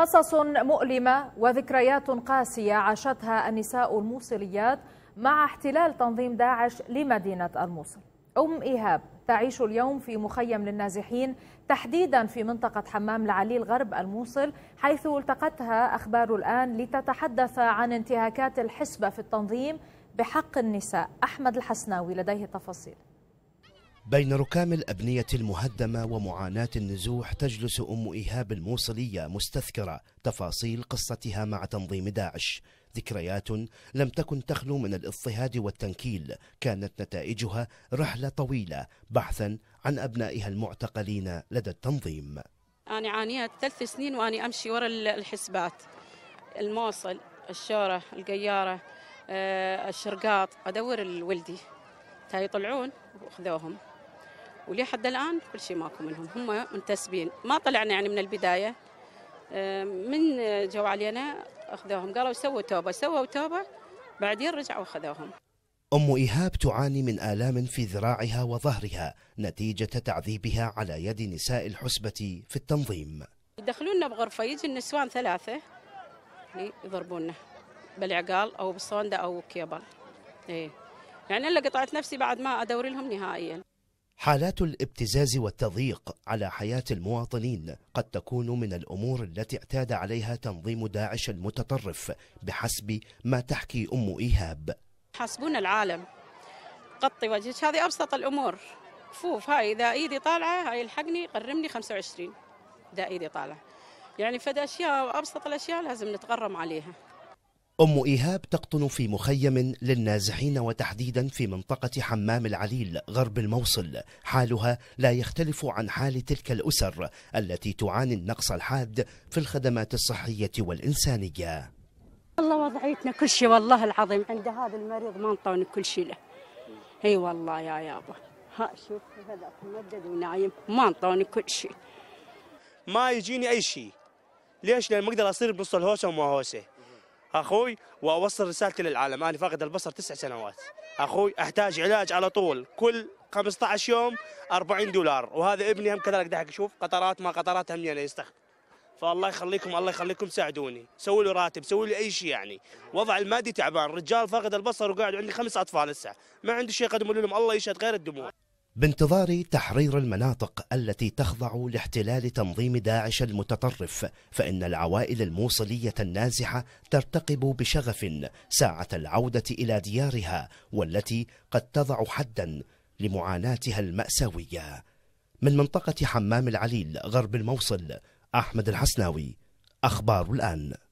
قصص مؤلمة وذكريات قاسية عاشتها النساء الموصليات مع احتلال تنظيم داعش لمدينة الموصل أم إيهاب تعيش اليوم في مخيم للنازحين تحديدا في منطقة حمام العليل غرب الموصل حيث التقتها أخبار الآن لتتحدث عن انتهاكات الحسبة في التنظيم بحق النساء أحمد الحسناوي لديه تفاصيل بين ركام الأبنية المهدمة ومعاناة النزوح تجلس أم إيهاب الموصلية مستذكرة تفاصيل قصتها مع تنظيم داعش ذكريات لم تكن تخلو من الاضطهاد والتنكيل كانت نتائجها رحلة طويلة بحثا عن أبنائها المعتقلين لدى التنظيم أنا عانيت ثلاث سنين وأنا أمشي وراء الحسبات الموصل الشورة القيارة آه، الشرقاط أدور الولدي تا يطلعون وأخذوهم ولحد الان كل شيء ماكو منهم هم منتسبين ما طلعنا يعني من البدايه آه، من جو علينا اخذوهم قالوا سووا توبه سووا توبه بعدين رجعوا اخذوهم أم إيهاب تعاني من آلام في ذراعها وظهرها نتيجة تعذيبها على يد نساء الحسبة في التنظيم يدخلونا بغرفة يجي النسوان ثلاثة يعني يضربونا بالعقال أو بالصوندة أو كيبل إيه. يعني إلا قطعت نفسي بعد ما أدور لهم نهائيا حالات الابتزاز والتضييق على حياة المواطنين قد تكون من الأمور التي اعتاد عليها تنظيم داعش المتطرف بحسب ما تحكي أم إيهاب حاسبون العالم غطي وجهك هذه أبسط الأمور كفوف هاي إذا إيدي طالعة هاي الحقني قرمني 25 إذا إيدي طالعة يعني فد أشياء أبسط الأشياء لازم نتغرم عليها أم إيهاب تقطن في مخيم للنازحين وتحديدا في منطقة حمام العليل غرب الموصل حالها لا يختلف عن حال تلك الأسر التي تعاني النقص الحاد في الخدمات الصحية والإنسانية والله وضعيتنا كل شيء والله العظيم عند هذا المريض ما انطوني كل شيء له اي والله يا يابا ها شوف هذا مدد ونايم ما انطوني كل شيء ما يجيني اي شيء ليش لان ما اقدر اصير بنص الهوسه وما هوسه اخوي واوصل رسالتي للعالم انا فاقد البصر تسع سنوات اخوي احتاج علاج على طول كل 15 يوم 40 دولار وهذا ابني هم كذلك دحك شوف قطرات ما قطرات هم يعني يستخدم فالله يخليكم الله يخليكم ساعدوني سووا لي راتب سووا لي اي شيء يعني وضع المادي تعبان رجال فاقد البصر وقاعد عندي خمس اطفال لسه ما عنده شيء اقدمه لهم الله يشهد غير الدموع بانتظار تحرير المناطق التي تخضع لاحتلال تنظيم داعش المتطرف فإن العوائل الموصلية النازحة ترتقب بشغف ساعة العودة إلى ديارها والتي قد تضع حدا لمعاناتها المأساوية من منطقة حمام العليل غرب الموصل أحمد الحسناوي أخبار الآن